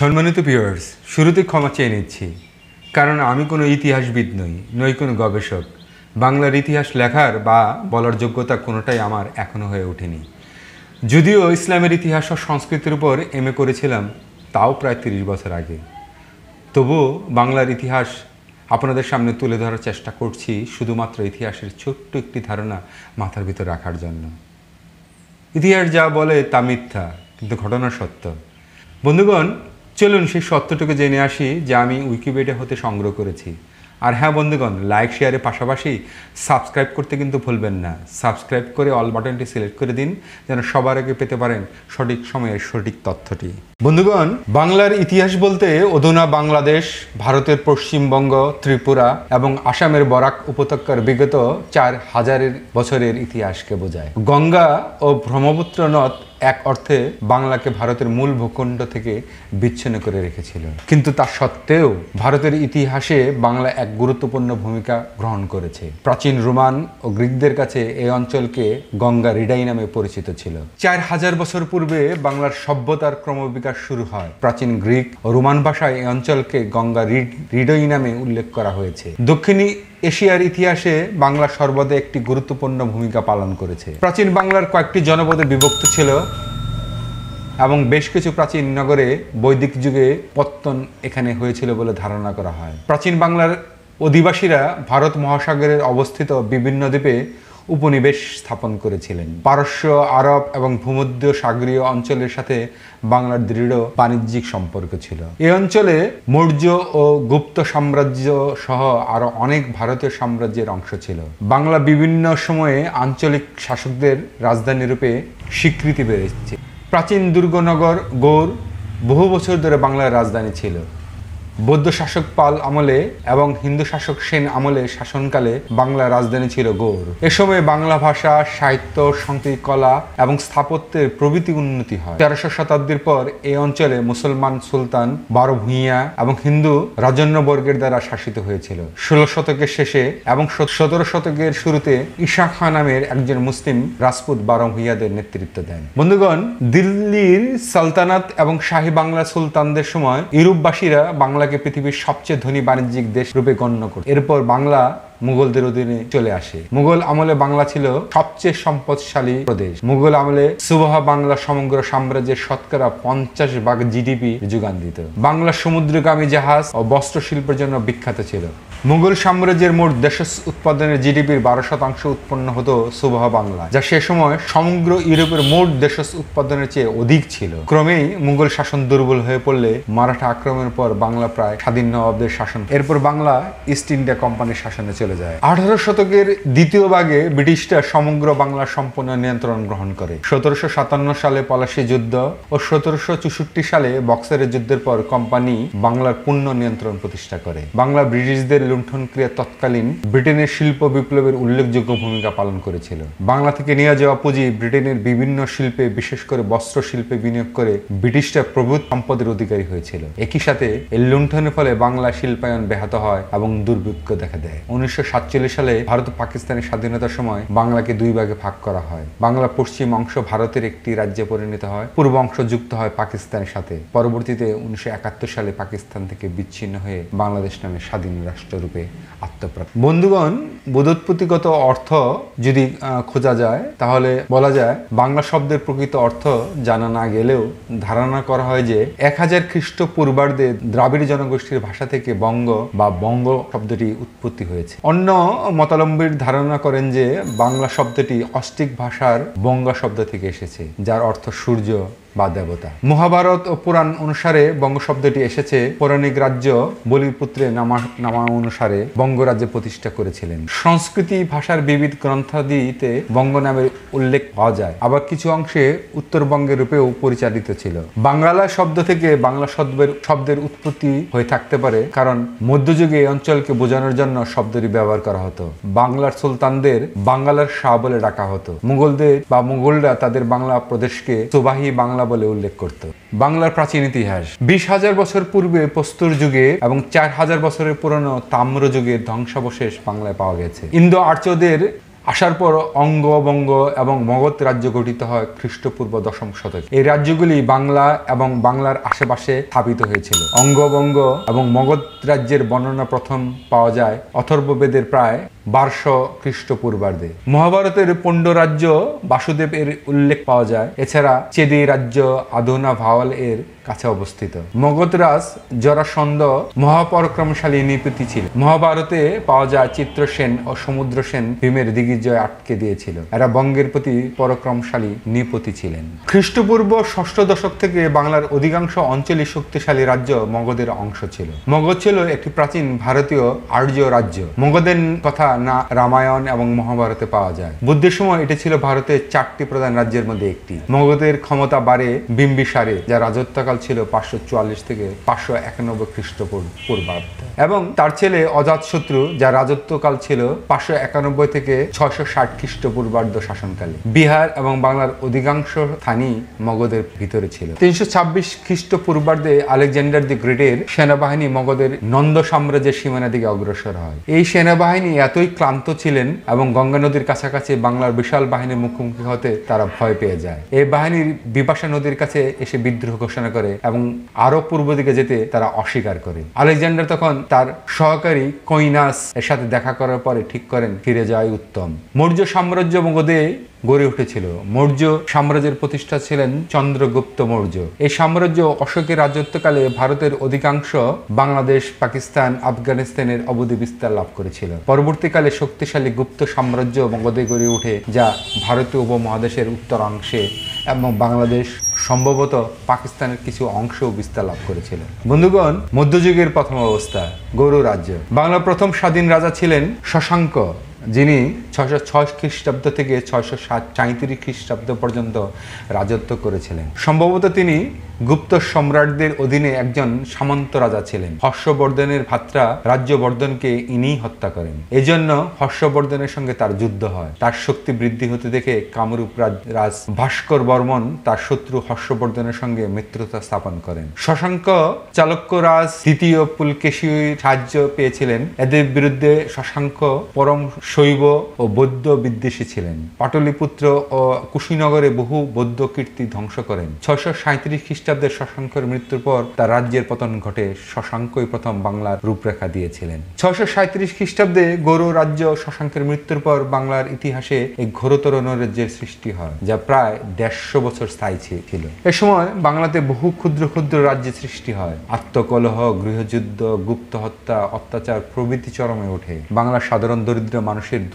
সম্মানিত পিওর্স শুরুতে ক্ষমা চেয়ে নিচ্ছি কারণ আমি কোনো ইতিহাসবিদ নই নই কোনো গবেষক বাংলার ইতিহাস লেখার বা বলার যোগ্যতা কোনোটাই আমার এখনও হয়ে ওঠেনি যদিও ইসলামের ইতিহাস ও সংস্কৃতির উপর এম করেছিলাম তাও প্রায় তিরিশ বছর আগে তবুও বাংলার ইতিহাস আপনাদের সামনে তুলে ধরার চেষ্টা করছি শুধুমাত্র ইতিহাসের ছোট্ট একটি ধারণা মাথার ভিতর রাখার জন্য ইতিহাস যা বলে তা মিথ্যা কিন্তু ঘটনা সত্য বন্ধুগণ চলুন সেই সত্যটুকু জেনে আসি যা আমি উইকিপিডিয়া হতে সংগ্রহ করেছি আর হ্যাঁ বন্ধুগণ লাইক শেয়ারের পাশাপাশি সাবস্ক্রাইব করতে কিন্তু ভুলবেন না সাবস্ক্রাইব করে অল বাটনটি সিলেক্ট করে দিন যেন সবার আগে পেতে পারেন সঠিক সময়ের সঠিক তথ্যটি বন্ধুগণ বাংলার ইতিহাস বলতে অধুনা বাংলাদেশ ভারতের পশ্চিমবঙ্গ ত্রিপুরা এবং আসামের বরাক উপত্যকার বিগত চার হাজারের বছরের ইতিহাসকে বোঝায় গঙ্গা ও ব্রহ্মপুত্র নদ এক অর্থে বাংলাকে ভারতের মূল ভূখণ্ড থেকে বিচ্ছিন্ন করে রেখেছিল কিন্তু তা সত্ত্বেও ভারতের ইতিহাসে বাংলা এক গুরুত্বপূর্ণ ভূমিকা গ্রহণ করেছে প্রাচীন রোমান ও গ্রিকদের কাছে এই অঞ্চলকে গঙ্গা রিডাই নামে পরিচিত ছিল চার হাজার বছর পূর্বে বাংলার সভ্যতার ক্রমবিকাশ শুরু হয় প্রাচীন গ্রিক ও রোমান ভাষায় এই অঞ্চলকে গঙ্গা রিড রিডই নামে উল্লেখ করা হয়েছে দক্ষিণী এশিয়ার ইতিহাসে বাংলা সর্বদা একটি গুরুত্বপূর্ণ ভূমিকা পালন করেছে প্রাচীন বাংলার কয়েকটি জনপদে বিভক্ত ছিল এবং বেশ কিছু প্রাচীন নগরে বৈদিক যুগে পত্তন এখানে হয়েছিল বলে ধারণা করা হয় প্রাচীন বাংলার অধিবাসীরা ভারত মহাসাগরের অবস্থিত বিভিন্ন দ্বীপে উপনিবেশ স্থাপন করেছিলেন পারস্য আরব এবং ভূমধ্য সাগরীয় অঞ্চলের সাথে বাংলার দৃঢ় বাণিজ্যিক সম্পর্ক ছিল এ অঞ্চলে মৌর্য ও গুপ্ত সাম্রাজ্য সহ আরও অনেক ভারতীয় সাম্রাজ্যের অংশ ছিল বাংলা বিভিন্ন সময়ে আঞ্চলিক শাসকদের রাজধানী রূপে স্বীকৃতি বেড়েছে প্রাচীন দুর্গনগর গৌর বহু বছর ধরে বাংলার রাজধানী ছিল বৌদ্ধ শাসক পাল আমলে এবং হিন্দু শাসক সেন আমলে শাসনকালে বাংলা রাজধানী ছিল গৌর এ সময় বাংলা ভাষা সাহিত্য সংস্কৃতি কলা এবং স্থাপত্যের প্রভৃতি উন্নতি হয় তেরোশো শতাব্দীর পর এ অঞ্চলে মুসলমান সুলতান বারো ভূঁইয়া এবং হিন্দু রাজন্যবর্গের দ্বারা শাসিত হয়েছিল ষোলো শতকের শেষে এবং সতেরো শতকের শুরুতে ঈশা খা নামের একজন মুসলিম রাজপুত বারো ভূঁইয়াদের নেতৃত্ব দেন বন্ধুগণ দিল্লির সালতানাত এবং শাহী বাংলা সুলতানদের সময় ইউরোপবাসীরা বাংলা বাংলাকে পৃথিবীর সবচেয়ে ধনী বাণিজ্যিক দেশ রূপে গণ্য করে এরপর বাংলা মুঘলদের অধীনে চলে আসে মুঘল আমলে বাংলা ছিল সবচেয়ে সম্পদশালী প্রদেশ মুঘল আমলে সুবাহ বাংলা সমগ্র সাম্রাজ্যের শতকরা পঞ্চাশ ভাগ জিডিপি যোগান দিত বাংলা সমুদ্রগামী জাহাজ ও বস্ত্র শিল্পের জন্য বিখ্যাত ছিল মুঘল সাম্রাজ্যের মোট দেশ উৎপাদনের জিডিপির বারো শতাংশ উৎপন্ন হতো সুবাহ বাংলা যা সে সময় সমগ্র ইউরোপের মোট দেশ উৎপাদনের চেয়ে অধিক ছিল ক্রমেই মুঘল শাসন দুর্বল হয়ে পড়লে মারাঠা আক্রমণের পর বাংলা প্রায় স্বাধীন নবাবদের শাসন এরপর বাংলা ইস্ট ইন্ডিয়া কোম্পানির শাসনে চলে যায় আঠারো শতকের দ্বিতীয় ভাগে ব্রিটিশরা সমগ্র বাংলা সম্পূর্ণ নিয়ন্ত্রণ গ্রহণ করে সতেরোশো সাতান্ন সালে পলাশী যুদ্ধ ও সতেরোশো চৌষট্টি সালে বক্সারের যুদ্ধের পর কোম্পানি বাংলার পূর্ণ নিয়ন্ত্রণ প্রতিষ্ঠা করে বাংলা ব্রিটিশদের লুণ্ঠন ক্রিয়া তৎকালীন ব্রিটেনের শিল্প বিপ্লবের উল্লেখযোগ্য ভূমিকা পালন করেছিল বাংলা থেকে নিয়ে যাওয়া পুঁজি ব্রিটেনের বিভিন্ন শিল্পে বিশেষ করে বস্ত্র শিল্পে বিনিয়োগ করে ব্রিটিশরা প্রভূত সম্পদের অধিকারী হয়েছিল একই সাথে এই লুণ্ঠনের ফলে বাংলা শিল্পায়ন ব্যাহত হয় এবং দুর্ভিক্ষ দেখা দেয় উনিশশো সালে ভারত পাকিস্তানের স্বাধীনতার সময় বাংলাকে দুই ভাগে ভাগ করা হয় বাংলা পশ্চিম অংশ ভারতের একটি রাজ্যে পরিণত হয় পূর্ব অংশ যুক্ত হয় পাকিস্তানের সাথে পরবর্তীতে উনিশশো সালে পাকিস্তান থেকে বিচ্ছিন্ন হয়ে বাংলাদেশ নামে স্বাধীন রাষ্ট্র রূপে আত্মপ্রাপ্ত বন্ধুগণ বোধোৎপত্তিগত অর্থ যদি খোঁজা যায় তাহলে বলা যায় বাংলা শব্দের প্রকৃত অর্থ জানা না গেলেও ধারণা করা হয় যে এক হাজার খ্রিস্টপূর্বার্ধে দ্রাবিড় জনগোষ্ঠীর ভাষা থেকে বঙ্গ বা বঙ্গ শব্দটি উৎপত্তি হয়েছে অন্য মতালম্বীর ধারণা করেন যে বাংলা শব্দটি অস্টিক ভাষার বঙ্গা শব্দ থেকে এসেছে যার অর্থ সূর্য বা দেবতা মহাভারত ও পুরাণ অনুসারে বঙ্গ শব্দটি এসেছে পৌরাণিক রাজ্য বলিপুত্রের নামা অনুসারে বঙ্গরাজ্যে প্রতিষ্ঠা করেছিলেন সংস্কৃতি ভাষার বিবিধ গ্রন্থাদিতে বঙ্গ নামের উল্লেখ পাওয়া যায় আবার কিছু অংশে উত্তরবঙ্গের রূপেও পরিচালিত ছিল বাংলা শব্দ থেকে বাংলা শব্দের শব্দের উৎপত্তি হয়ে থাকতে পারে কারণ মধ্যযুগে এই অঞ্চলকে বোঝানোর জন্য শব্দটি ব্যবহার করা হতো বাংলার সুলতানদের বাংলার শাহ বলে ডাকা হতো মুঘলদের বা মুঘলরা তাদের বাংলা প্রদেশকে সুবাহী বাংলা বাংলা বলে উল্লেখ করত বাংলার প্রাচীন ইতিহাস বিশ হাজার বছর পূর্বে প্রস্তর যুগে এবং চার হাজার বছরের পুরনো তাম্র যুগের ধ্বংসাবশেষ বাংলায় পাওয়া গেছে ইন্দো আর্যদের আসার পর অঙ্গ বঙ্গ এবং মগধ রাজ্য গঠিত হয় খ্রিস্টপূর্ব দশম শতকে এই রাজ্যগুলি বাংলা এবং বাংলার আশেপাশে স্থাপিত হয়েছিল অঙ্গবঙ্গ এবং মগধ রাজ্যের বর্ণনা প্রথম পাওয়া যায় অথর্ববেদের প্রায় বারশো খ্রিস্টপূর্বাব্দে মহাভারতের পণ্ড রাজ্য বাসুদেব এর উল্লেখ পাওয়া যায় এছাড়া চেদি রাজ্য আধুনা ভাওয়াল এর কাছে অবস্থিত মগধরাজ জরাসন্দ মহাপরাক্রমশালী নৃপতি ছিল মহাভারতে পাওয়া যায় চিত্রসেন ও সমুদ্রসেন ভীমের দিগ্বিজয় আটকে দিয়েছিল এরা বঙ্গের প্রতি পরাক্রমশালী নৃপতি ছিলেন খ্রিস্টপূর্ব ষষ্ঠ দশক থেকে বাংলার অধিকাংশ অঞ্চলে শক্তিশালী রাজ্য মগধের অংশ ছিল মগধ ছিল একটি প্রাচীন ভারতীয় আর্য রাজ্য মগধের কথা না রামায়ণ এবং মহাভারতে পাওয়া যায় বুদ্ধের সময় এটি ছিল ভারতের চারটি প্রধান রাজ্যের মধ্যে একটি মগধের ক্ষমতা বাড়ে বিম্বিসারে যা রাজত্বকাল ছিল পাঁচশো চুয়াল্লিশ থেকে পাঁচশো একানব্বই খ্রিস্টপূর্বাব্দ এবং তার ছেলে অজাতশত্রু যা রাজত্বকাল ছিল পাঁচশো একানব্বই থেকে ছয়শো ষাট খ্রিস্টপূর্বাব্দ শাসনকালে বিহার এবং বাংলার অধিকাংশ স্থানই মগধের ভিতরে ছিল তিনশো ছাব্বিশ খ্রিস্টপূর্বাব্দে আলেকজান্ডার দি গ্রেটের সেনাবাহিনী মগধের নন্দ সাম্রাজ্যের সীমানা দিকে অগ্রসর হয় এই সেনাবাহিনী এতই এতই ক্লান্ত ছিলেন এবং গঙ্গা নদীর কাছাকাছি বাংলার বিশাল বাহিনীর মুখোমুখি হতে তারা ভয় পেয়ে যায় এই বাহিনীর বিপাশা নদীর কাছে এসে বিদ্রোহ ঘোষণা করে এবং আরো পূর্ব দিকে যেতে তারা অস্বীকার করে আলেকজান্ডার তখন তার সহকারী কৈনাস এর সাথে দেখা করার পরে ঠিক করেন ফিরে যাওয়াই উত্তম মৌর্য সাম্রাজ্য এবং ওদের গড়ে উঠেছিল মৌর্য সাম্রাজ্যের প্রতিষ্ঠা ছিলেন চন্দ্রগুপ্ত মৌর্য এই সাম্রাজ্য অশোকের রাজত্বকালে ভারতের অধিকাংশ বাংলাদেশ পাকিস্তান আফগানিস্তানের অবধি বিস্তার লাভ করেছিল পরবর্তীকালে শক্তিশালী গুপ্ত সাম্রাজ্য বঙ্গদে গড়ে ওঠে যা ভারতীয় উপমহাদেশের উত্তরাংশে এবং বাংলাদেশ সম্ভবত পাকিস্তানের কিছু অংশও বিস্তার লাভ করেছিল বন্ধুগণ মধ্যযুগের প্রথম অবস্থা গৌর রাজ্য বাংলার প্রথম স্বাধীন রাজা ছিলেন শশাঙ্ক যিনি ছয়শো ছয় খ্রিস্টাব্দ থেকে ছয়শো সাত সাঁত্রিশ খ্রিস্টাব্দ পর্যন্ত রাজত্ব করেছিলেন সম্ভবত তিনি গুপ্ত সম্রাটদের অধীনে একজন সামন্ত রাজা ছিলেন হর্ষবর্ধনের ভাত্রা রাজ্যবর্ধনকে ইনি হত্যা করেন এজন্য হর্ষবর্ধনের সঙ্গে তার যুদ্ধ হয় তার শক্তি বৃদ্ধি হতে দেখে কামরূপ রাজ ভাস্কর বর্মন তার শত্রু হর্ষবর্ধনের সঙ্গে মিত্রতা স্থাপন করেন শশাঙ্ক চালক্য রাজ দ্বিতীয় পুলকেশীর সাহায্য পেয়েছিলেন এদের বিরুদ্ধে শশাঙ্ক পরম শৈব ও বৌদ্ধ বিদ্বেষী ছিলেন পাটলিপুত্র ও কুশীনগরে বহু বৌদ্ধ কীর্তি ধ্বংস করেন ছয়শ সাঁত্রিশ খ্রিস্টাব্দের শশাঙ্কের মৃত্যুর পর তার রাজ্যের পতন ঘটে শশাঙ্কই প্রথম বাংলার রূপরেখা দিয়েছিলেন ছয়শ সাঁত্রিশ খ্রিস্টাব্দে গৌর রাজ্য শশাঙ্কের মৃত্যুর পর বাংলার ইতিহাসে এক ঘোরতর নৈরাজ্যের সৃষ্টি হয় যা প্রায় দেড়শো বছর স্থায়ী ছিল এ সময় বাংলাতে বহু ক্ষুদ্র ক্ষুদ্র রাজ্যের সৃষ্টি হয় আত্মকলহ গৃহযুদ্ধ গুপ্ত হত্যা অত্যাচার প্রভৃতি চরমে ওঠে বাংলার সাধারণ দরিদ্র মানুষ মানুষের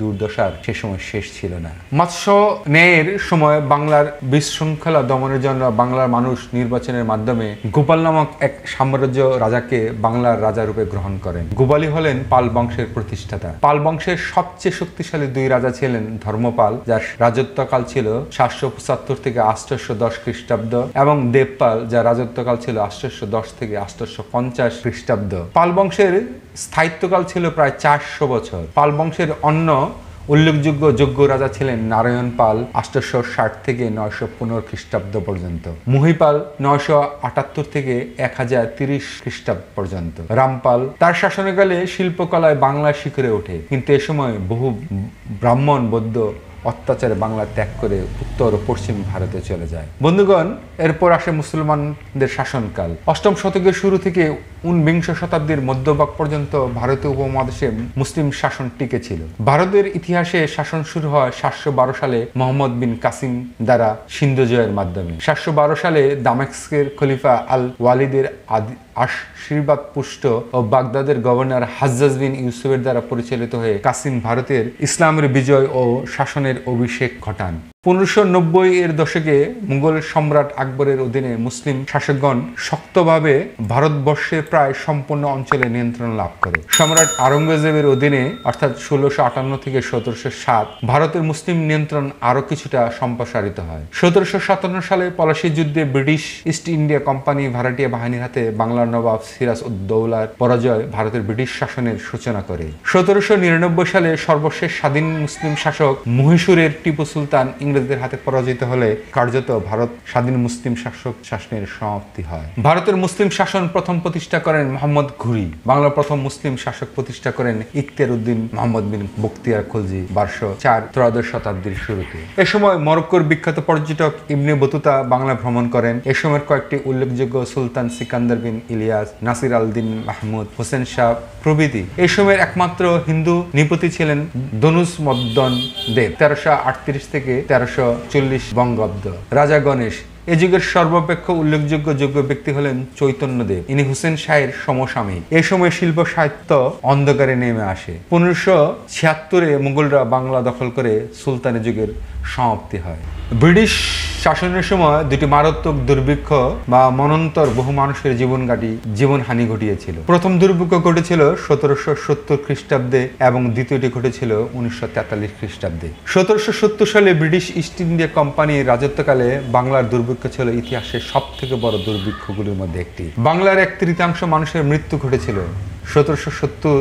দুর্দশার সে সময় শেষ ছিল না মৎস্য ন্যায়ের সময় বাংলার বিশৃঙ্খলা দমনের জন্য বাংলার মানুষ নির্বাচনের মাধ্যমে গোপাল নামক এক সাম্রাজ্য রাজাকে বাংলার রাজা রূপে গ্রহণ করেন গোপালী হলেন পাল বংশের প্রতিষ্ঠাতা পাল বংশের সবচেয়ে শক্তিশালী দুই রাজা ছিলেন ধর্মপাল যার রাজত্বকাল ছিল সাতশো পঁচাত্তর থেকে আষ্টশো দশ খ্রিস্টাব্দ এবং দেবপাল যার রাজত্বকাল ছিল আষ্টশো দশ থেকে আষ্টশো পঞ্চাশ খ্রিস্টাব্দ পাল বংশের স্থায়িত্বকাল ছিল প্রায় চারশো বছর পাল বংশ রাজবংশের অন্য উল্লেখযোগ্য যোগ্য রাজা ছিলেন নারায়ণ পাল আষ্টশো ষাট থেকে নয়শো পনেরো খ্রিস্টাব্দ পর্যন্ত মুহিপাল নয়শো আটাত্তর থেকে এক হাজার তিরিশ খ্রিস্টাব্দ পর্যন্ত রামপাল তার শাসনকালে শিল্পকলায় বাংলা শিখরে ওঠে কিন্তু এ সময় বহু ব্রাহ্মণ বৌদ্ধ অত্যাচারে বাংলা ত্যাগ করে উত্তর ও পশ্চিম ভারতে চলে যায় বন্ধুগণ এরপর আসে মুসলমানদের শাসনকাল অষ্টম শতকের শুরু থেকে ঊনবিংশ শতাব্দীর মধ্যভাগ পর্যন্ত ভারতীয় উপমহাদেশে মুসলিম শাসন টিকে ছিল ভারতের ইতিহাসে শাসন শুরু হয় সাতশো বারো সালে মোহাম্মদ বিন কাসিম দ্বারা সিন্ধু জয়ের মাধ্যমে সাতশো বারো সালে দামেস্কের খলিফা আল ওয়ালিদের আশীর্বাদ পুষ্ট ও বাগদাদের গভর্নর হাজ্জাজ বিন ইউসুফের দ্বারা পরিচালিত হয়ে কাসিম ভারতের ইসলামের বিজয় ও শাসনের অভিষেক ঘটান পনেরোশো নব্বই এর দশকে মুঘল সম্রাট আকবরের অধীনে মুসলিম শাসকগণ শক্তভাবে ভারতবর্ষের প্রায় সম্পূর্ণ অঞ্চলে নিয়ন্ত্রণ লাভ করে সম্রাট আরঙ্গজেবের অধীনে অর্থাৎ ষোলোশো আটান্ন থেকে সতেরোশো সাত ভারতের মুসলিম নিয়ন্ত্রণ আরও কিছুটা সম্প্রসারিত হয় সতেরোশো সাতান্ন সালে পলাশি যুদ্ধে ব্রিটিশ ইস্ট ইন্ডিয়া কোম্পানি ভাড়াটিয়া বাহিনীর হাতে বাংলার নবাব সিরাজ উদ্দৌলার পরাজয় ভারতের ব্রিটিশ শাসনের সূচনা করে সতেরোশো নিরানব্বই সালে সর্বশেষ স্বাধীন মুসলিম শাসক মহীশূরের টিপু সুলতান ইংরেজদের হাতে পরাজিত হলে কার্যত ভারত স্বাধীন মুসলিম শাসক শাসনের সমাপ্তি হয় ভারতের মুসলিম শাসন প্রথম প্রতিষ্ঠা করেন মোহাম্মদ ঘুরি বাংলার প্রথম মুসলিম শাসক প্রতিষ্ঠা করেন ইখতিয়ার উদ্দিন মোহাম্মদ বিন বক্তিয়ার খুলজি বারশো চার ত্রয়োদশ শতাব্দীর শুরুতে এ সময় মরক্কোর বিখ্যাত পর্যটক ইবনে বতুতা বাংলা ভ্রমণ করেন এ সময়ের কয়েকটি উল্লেখযোগ্য সুলতান সিকান্দার বিন ইলিয়াস নাসির আল দিন মাহমুদ হোসেন শাহ প্রভৃতি এই সময়ের একমাত্র হিন্দু নিপতি ছিলেন ধনুষ মদ্দন দেব তেরোশো আটত্রিশ থেকে তেরো তেরোশো বঙ্গাব্দ রাজা গণেশ এ যুগের সর্বাপেক্ষ উল্লেখযোগ্য যোগ্য ব্যক্তি হলেন চৈতন্যদেব ইনি হুসেন শাহের সমসাময়িক এ সময় শিল্প সাহিত্য অন্ধকারে নেমে আসে পনেরোশো ছিয়াত্তরে মুঘলরা বাংলা দখল করে সুলতানি যুগের সমাপ্তি হয় ব্রিটিশ শাসনের সময় দুটি মারাত্মক দুর্ভিক্ষ বা মনন্তর বহু মানুষের জীবন কাটি হানি ঘটিয়েছিল প্রথম দুর্ভিক্ষ ঘটেছিল সতেরোশো সত্তর খ্রিস্টাব্দে এবং দ্বিতীয়টি ঘটেছিল উনিশশো তেতাল্লিশ খ্রিস্টাব্দে সতেরোশো সত্তর সালে ব্রিটিশ ইস্ট ইন্ডিয়া কোম্পানির রাজত্বকালে বাংলার দুর্ভিক্ষ ছিল ইতিহাসের সব থেকে বড় দুর্ভিক্ষগুলির মধ্যে একটি বাংলার এক তৃতীয়াংশ মানুষের মৃত্যু ঘটেছিল সতেরোশো সত্তর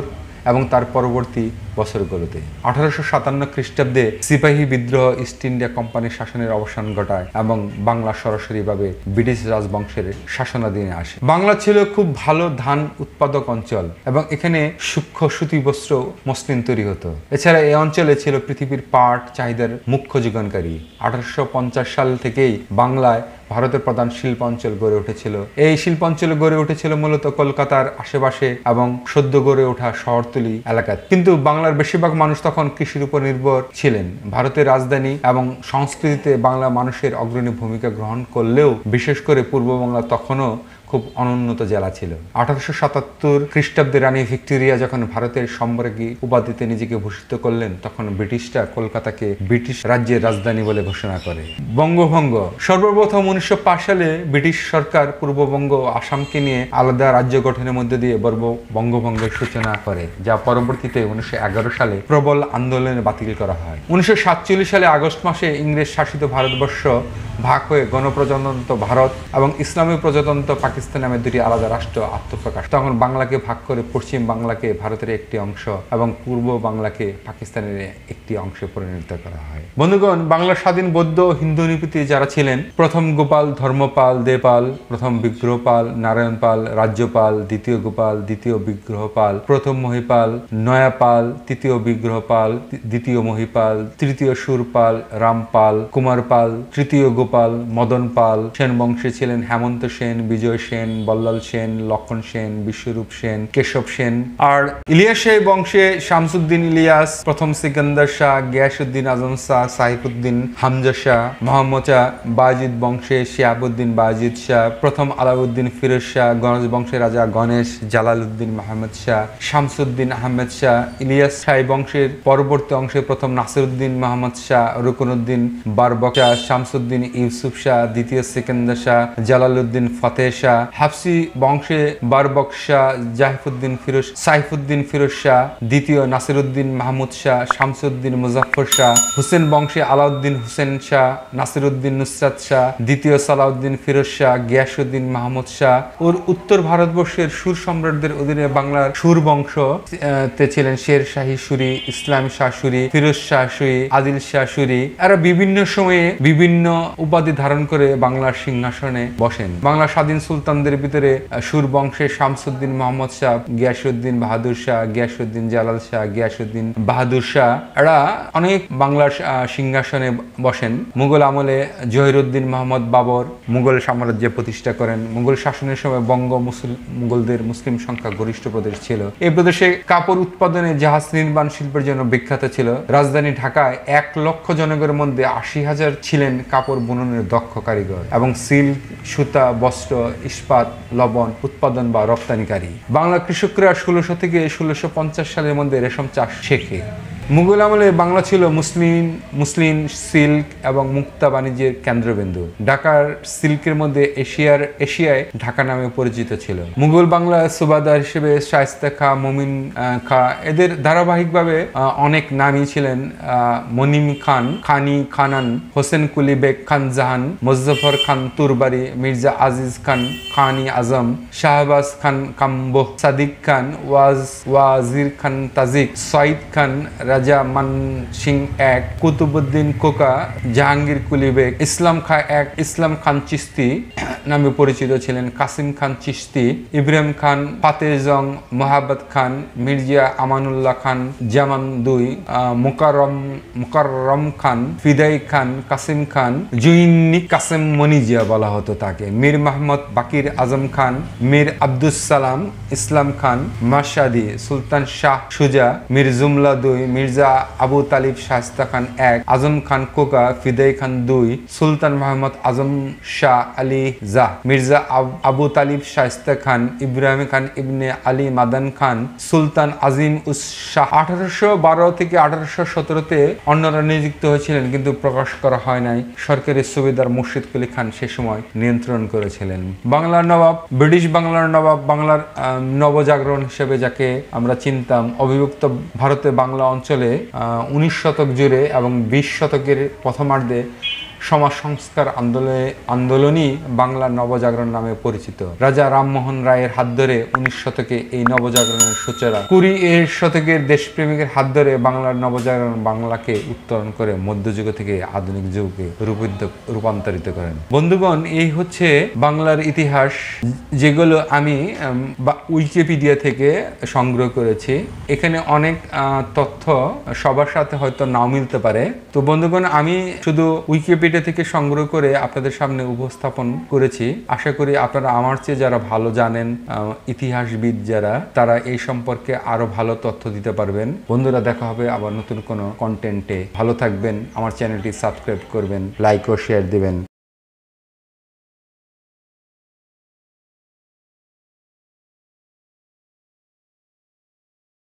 এবং তার পরবর্তী বছরগুলোতে আঠারোশো সাতান্ন খ্রিস্টাব্দে সিপাহী বিদ্রোহ ইস্ট ইন্ডিয়া কোম্পানির শাসনের অবসান ঘটায় এবং বাংলা সরাসরিভাবে ব্রিটিশ রাজবংশের শাসনাধীনে আসে বাংলা ছিল খুব ভালো ধান উৎপাদক অঞ্চল এবং এখানে সূক্ষ্ম সুতি বস্ত্র মসলিন তৈরি হতো এছাড়া এই অঞ্চলে ছিল পৃথিবীর পাট চাহিদার মুখ্য যোগানকারী আঠারোশো সাল থেকেই বাংলায় ভারতের প্রধান শিল্প অঞ্চল গড়ে উঠেছিল এই শিল্প অঞ্চল গড়ে উঠেছিল মূলত কলকাতার আশেপাশে এবং সদ্য গড়ে ওঠা শহরতলি এলাকায় কিন্তু বাংলা বাংলার বেশিরভাগ মানুষ তখন কৃষির উপর নির্ভর ছিলেন ভারতের রাজধানী এবং সংস্কৃতিতে বাংলা মানুষের অগ্রণী ভূমিকা গ্রহণ করলেও বিশেষ করে পূর্ব বাংলা তখনও খুব অনুন্নত জেলা ছিল আঠারোশো সাতাত্তর খ্রিস্টাব্দে রানী ভিক্টোরিয়া যখন ভারতের সম্রাজ্ঞী উপাধিতে নিজেকে ভূষিত করলেন তখন ব্রিটিশরা কলকাতাকে ব্রিটিশ রাজ্যের রাজধানী বলে ঘোষণা করে বঙ্গভঙ্গ সর্বপ্রথম উনিশশো সালে ব্রিটিশ সরকার পূর্ববঙ্গ আসামকে নিয়ে আলাদা রাজ্য গঠনের মধ্যে দিয়ে বর্ব বঙ্গভঙ্গের সূচনা করে যা পরবর্তীতে উনিশশো সালে প্রবল আন্দোলনে বাতিল করা হয় উনিশশো সালে আগস্ট মাসে ইংরেজ শাসিত ভারতবর্ষ ভাগ হয়ে গণপ্রজাতন্ত্র ভারত এবং ইসলামী প্রজাতন্ত্র পাকিস্তান পাকিস্তান নামে দুটি আলাদা রাষ্ট্র আত্মপ্রকাশ তখন বাংলাকে ভাগ করে পশ্চিম বাংলাকে ভারতের একটি অংশ এবং পূর্ব বাংলাকে পাকিস্তানের একটি অংশে পরিণত করা হয় বন্ধুগণ বাংলা স্বাধীন বৌদ্ধ হিন্দু নিপীতি যারা ছিলেন প্রথম গোপাল ধর্মপাল দেপাল প্রথম বিগ্রহপাল নারায়ণপাল রাজ্যপাল দ্বিতীয় গোপাল দ্বিতীয় বিগ্রহপাল প্রথম মহিপাল নয়াপাল তৃতীয় বিগ্রহপাল দ্বিতীয় মহিপাল তৃতীয় সুরপাল রামপাল কুমারপাল তৃতীয় গোপাল মদন পাল সেন বংশে ছিলেন হেমন্ত সেন বিজয় সেন বল্লাল সেন লক্ষণ সেন বিশ্বরূপ সেন কেশব সেন আর ইলিয়াসের বংশে শামসুদ্দিন ইলিয়াস প্রথম সিকান্দার শাহ গিয়াসুদ্দিন আজম শাহ সাহিকুদ্দিন হামজা শাহ মোহাম্মদ শাহ বাজিদ বংশে শিয়াবুদ্দিন বাজিদ শাহ প্রথম আলাউদ্দিন ফিরোজ শাহ গণেশ বংশে রাজা গণেশ জালালউদ্দিন মাহমুদ শাহ শামসুদ্দিন আহমেদ শাহ ইলিয়াস শাহী বংশের পরবর্তী অংশে প্রথম নাসিরুদ্দিন মাহমুদ শাহ রুকনুদ্দিন বারবক শাহ শামসুদ্দিন ইউসুফ শাহ দ্বিতীয় সিকান্দার শাহ জালালউদ্দিন ফতেহ শাহ শাহ হাফসি বংশে বারবক শাহ জাহিফুদ্দিন ফিরোজ সাইফুদ্দিন ফিরোজ শাহ দ্বিতীয় নাসিরুদ্দিন মাহমুদ শাহ শামসুদ্দিন মুজাফর শাহ হুসেন বংশে আলাউদ্দিন হুসেন শাহ নাসিরুদ্দিন নুসরাত শাহ দ্বিতীয় সালাউদ্দিন ফিরোজ শাহ গিয়াসুদ্দিন মাহমুদ শাহ ওর উত্তর ভারতবর্ষের সুর সম্রাটদের অধীনে বাংলার সুর বংশ তে ছিলেন শের শাহী সুরি ইসলাম শাহ সুরি ফিরোজ শাহ সুরি আদিল শাহ সুরি এরা বিভিন্ন সময়ে বিভিন্ন উপাধি ধারণ করে বাংলার সিংহাসনে বসেন বাংলা স্বাধীন সুলতান সন্তানদের ভিতরে সুর বংশের শামসুদ্দিন মোহাম্মদ শাহ গিয়াসুদ্দিন বাহাদুর শাহ গিয়াসুদ্দিন জালাল শাহ গিয়াসুদ্দিন বাহাদুর শাহ এরা অনেক বাংলার সিংহাসনে বসেন মুঘল আমলে জহিরুদ্দিন মোহাম্মদ বাবর মুঘল সাম্রাজ্য প্রতিষ্ঠা করেন মুঘল শাসনের সময় বঙ্গ মুসলিম মুঘলদের মুসলিম সংখ্যা গরিষ্ঠ প্রদেশ ছিল এই প্রদেশে কাপড় উৎপাদনে জাহাজ নির্মাণ শিল্পের জন্য বিখ্যাত ছিল রাজধানী ঢাকায় এক লক্ষ জনগণের মধ্যে আশি হাজার ছিলেন কাপড় বুননের দক্ষ কারিগর এবং সিল্ক সুতা বস্ত্র ইস্পাত লবণ উৎপাদন বা রপ্তানিকারী বাংলা কৃষকরা ষোলোশো থেকে ষোলোশো সালের মধ্যে রেশম চাষ শেখে মুঘল আমলে বাংলা ছিল মুসলিম মুসলিম সিল্ক এবং মুক্তা বাণিজ্যের কেন্দ্রবিন্দু ঢাকার সিল্কের মধ্যে এশিয়ার এশিয়ায় ঢাকা নামে পরিচিত ছিল মুঘল বাংলা সুবাদার হিসেবে শায়স্তা খা মুমিন খা এদের ধারাবাহিকভাবে অনেক নামই ছিলেন মনিম খান খানি খানান হোসেন কুলি বেগ খান জাহান মুজফর খান তুরবারি মির্জা আজিজ খান খানি আজম শাহবাজ খান কাম্বোহ সাদিক খান ওয়াজ ওয়াজির খান তাজিক সঈদ খান রাজা মান সিং এক কুতুবুদ্দিন কোকা জাহাঙ্গীর কুলিবেগ ইসলাম খা এক ইসলাম খান চিস্তি নামে পরিচিত ছিলেন কাসিম খান চিস্তি ইব্রাহিম খান ফাতেজং মোহাব্বত খান মির্জিয়া আমানুল্লাহ খান জামান দুই মোকারম মোকাররম খান ফিদাই খান কাসিম খান জুইন্নি কাসেম মনিজিয়া বলা হতো তাকে মীর মাহমদ বাকির আজম খান মীর আব্দুস সালাম ইসলাম খান মাসাদি সুলতান শাহ সুজা মীর জুমলা দুই মির্জা আবু তালিব শাহিস্তা খান এক আজম খান কোকা ফিদাই খান দুই সুলতান মাহমুদ আজম শাহ আলী জাহ মির্জা আবু তালিব শাহিস্তা খান ইব্রাহিম খান ইবনে আলী মাদান খান সুলতান আজিম উস শাহ আঠারোশো বারো থেকে আঠারোশো সতেরোতে অন্যরা নিযুক্ত হয়েছিলেন কিন্তু প্রকাশ করা হয় নাই সরকারি সুবিধার মুর্শিদ কুলি খান সে সময় নিয়ন্ত্রণ করেছিলেন বাংলার নবাব ব্রিটিশ বাংলার নবাব বাংলার নবজাগরণ হিসেবে যাকে আমরা চিনতাম অবিভক্ত ভারতে বাংলা অঞ্চল অঞ্চলে উনিশ শতক জুড়ে এবং বিশ শতকের প্রথমার্ধে সমাজ সংস্কার আন্দোলনে আন্দোলনই বাংলার নবজাগরণ নামে পরিচিত রাজা রামমোহন রায়ের হাত ধরে উনিশ শতকে এই নবজাগরণের সূচনা কুড়ি এর শতকের দেশপ্রেমিকের হাত ধরে বাংলার নবজাগরণ বাংলাকে উত্তরণ করে মধ্যযুগ থেকে আধুনিক যুগে রূপান্তরিত করেন বন্ধুগণ এই হচ্ছে বাংলার ইতিহাস যেগুলো আমি উইকিপিডিয়া থেকে সংগ্রহ করেছি এখানে অনেক তথ্য সবার সাথে হয়তো নাও মিলতে পারে তো বন্ধুগণ আমি শুধু উইকিপিডিয়া এটা থেকে সংগ্রহ করে আপনাদের সামনে উপস্থাপন করেছি আশা করি আপনারা আমার চেয়ে যারা ভালো জানেন ইতিহাসবিদ যারা তারা এই সম্পর্কে আরো ভালো তথ্য দিতে পারবেন বন্ধুরা দেখা হবে আবার নতুন কোনো কন্টেন্টে ভালো থাকবেন আমার চ্যানেলটি সাবস্ক্রাইব করবেন লাইক ও শেয়ার দিবেন